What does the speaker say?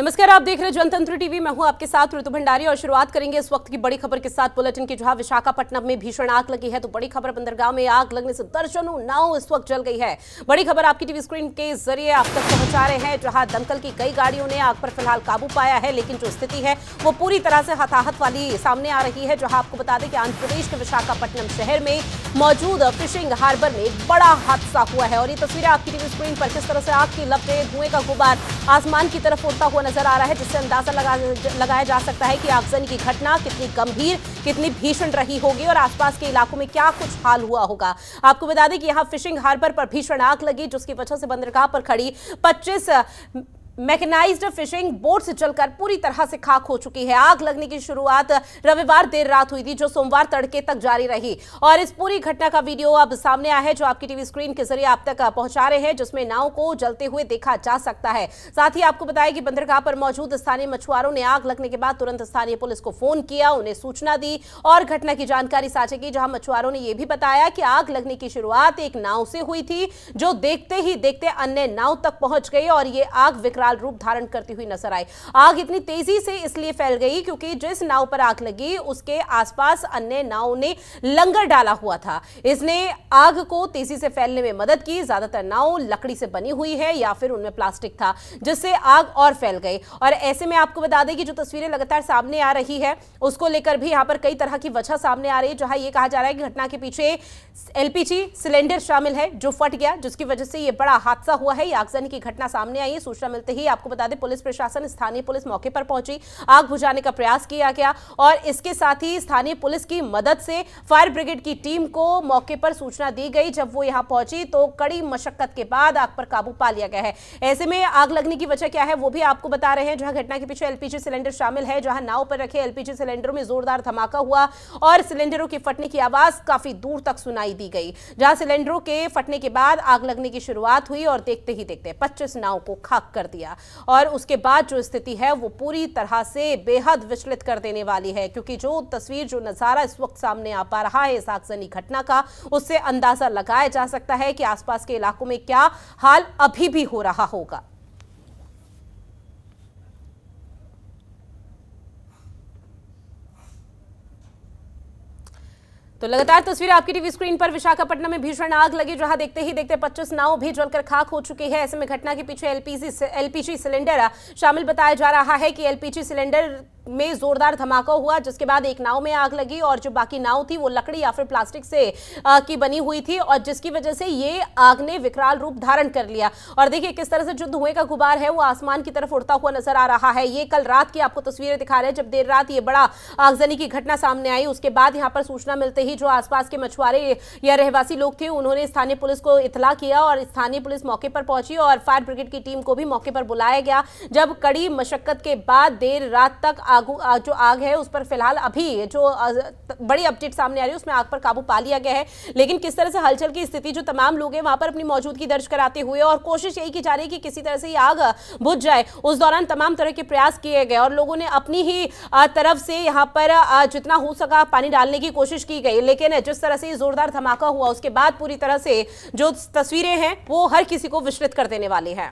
नमस्कार आप देख रहे हैं जनतंत्र टीवी मैं हूं आपके साथ ऋतु भंडारी और शुरुआत करेंगे इस वक्त की बड़ी खबर के साथ बुलेटिन की जहां विशाखापट्टनम में भीषण आग लगी है तो बड़ी खबर बंदरगाह में आग लगने से दर्जनों नाव इस वक्त जल गई है बड़ी खबर आपकी टीवी स्क्रीन के जरिए आप तक पहुंचा रहे हैं जहां दमकल की कई गाड़ियों ने आग पर फिलहाल काबू पाया है लेकिन जो स्थिति है वो पूरी तरह से हताहत वाली सामने आ रही है जहां आपको बता दें कि आंध्र प्रदेश के विशाखापट्टनम शहर में मौजूद फिशिंग हार्बर में एक बड़ा हादसा हुआ है और ये तस्वीरें आपकी टीवी स्क्रीन पर किस तरह से आग की लपटे धुएं का गुबार आसमान की तरफ उड़ता हुआ नजर आ रहा है जिससे अंदाजा लगा लगाया जा सकता है कि आगजनी की घटना कितनी गंभीर कितनी भीषण रही होगी और आसपास के इलाकों में क्या कुछ हाल हुआ होगा आपको बता दें कि यहाँ फिशिंग हार्बर पर भीषण आग लगी जिसकी वजह से बंदरगाह पर खड़ी पच्चीस मैकेनाइज्ड फिशिंग बोट से चलकर पूरी तरह से खाक हो चुकी है आग लगने की शुरुआत रविवार देर रात हुई थी जो सोमवार तड़के तक जारी रही और इस पूरी घटना का वीडियो अब सामने आया है जो आपकी टीवी स्क्रीन के जरिए आप तक पहुंचा रहे हैं जिसमें नाव को जलते हुए देखा जा सकता है साथ ही आपको बताया कि बंदरगाह पर मौजूद स्थानीय मछुआरों ने आग लगने के बाद तुरंत स्थानीय पुलिस को फोन किया उन्हें सूचना दी और घटना की जानकारी साझा की जहां मछुआरों ने यह भी बताया कि आग लगने की शुरुआत एक नाव से हुई थी जो देखते ही देखते अन्य नाव तक पहुंच गई और ये आग विकराल विकराल रूप धारण करती हुई नजर आई आग इतनी तेजी से इसलिए फैल गई क्योंकि जिस नाव पर आग लगी उसके आसपास अन्य नाव ने लंगर डाला हुआ था इसने आग को तेजी से फैलने में मदद की ज्यादातर नाव लकड़ी से बनी हुई है या फिर उनमें प्लास्टिक था जिससे आग और फैल गई और ऐसे में आपको बता दें कि जो तस्वीरें लगातार सामने आ रही है उसको लेकर भी यहां पर कई तरह की वजह सामने आ रही है जहां यह कहा जा रहा है कि घटना के पीछे एलपीजी सिलेंडर शामिल है जो फट गया जिसकी वजह से यह बड़ा हादसा हुआ है आगजनी की घटना सामने आई है सूचना मिलते ही ही आपको बता दें पुलिस प्रशासन स्थानीय पुलिस मौके पर पहुंची आग बुझाने का प्रयास किया गया और इसके साथ ही स्थानीय पुलिस की मदद से फायर ब्रिगेड की टीम को मौके पर सूचना दी गई जब वो यहां पहुंची तो कड़ी मशक्कत के बाद आग पर काबू पा लिया गया है ऐसे में आग लगने की वजह क्या है वो भी आपको बता रहे हैं जहां घटना के पीछे एलपीजी सिलेंडर शामिल है जहां नाव पर रखे एलपीजी सिलेंडरों में जोरदार धमाका हुआ और सिलेंडरों के फटने की आवाज काफी दूर तक सुनाई दी गई जहां सिलेंडरों के फटने के बाद आग लगने की शुरुआत हुई और देखते ही देखते पच्चीस नाव को खाक कर दिया गया और उसके बाद जो स्थिति है वो पूरी तरह से बेहद विचलित कर देने वाली है क्योंकि जो तस्वीर जो नज़ारा इस वक्त सामने आ पा रहा है इस आगजनी घटना का उससे अंदाज़ा लगाया जा सकता है कि आसपास के इलाकों में क्या हाल अभी भी हो रहा होगा तो लगातार तस्वीरें आपकी टीवी स्क्रीन पर विशाखापट्टनम में भीषण आग लगी जहां देखते ही देखते 25 नाव भी जलकर खाक हो चुकी है ऐसे में घटना के पीछे एलपीजी एलपीजी सिलेंडर शामिल बताया जा रहा है कि एलपीजी सिलेंडर में जोरदार धमाका हुआ जिसके बाद एक नाव में आग लगी और जो बाकी नाव थी वो लकड़ी या फिर प्लास्टिक से आ, की बनी हुई थी और जिसकी वजह से ये आग ने विकराल रूप धारण कर लिया और देखिए किस तरह से जो धुएं का गुबार है वो आसमान की तरफ उड़ता हुआ नजर आ रहा है ये कल रात की आपको तस्वीरें दिखा रहे हैं जब देर रात ये बड़ा आगजनी की घटना सामने आई उसके बाद यहाँ पर सूचना मिलते ही जो आसपास के मछुआरे या रहवासी लोग थे उन्होंने स्थानीय पुलिस को इतला किया और स्थानीय पुलिस मौके पर पहुंची और फायर ब्रिगेड की टीम को भी मौके पर बुलाया गया जब कड़ी मशक्कत के बाद देर रात तक जो आग है उस पर फिलहाल अभी जो बड़ी अपडेट सामने आ रही है उसमें आग पर काबू पा लिया गया है लेकिन किस तरह से हलचल की स्थिति जो तमाम लोग हैं वहां पर अपनी मौजूदगी दर्ज कराते हुए और कोशिश यही की जा रही है कि किसी तरह से ये आग बुझ जाए उस दौरान तमाम तरह के प्रयास किए गए और लोगों ने अपनी ही तरफ से यहाँ पर जितना हो सका पानी डालने की कोशिश की गई लेकिन जिस तरह से जोरदार धमाका हुआ उसके बाद पूरी तरह से जो तस्वीरें हैं वो हर किसी को विस्तृत कर देने वाली है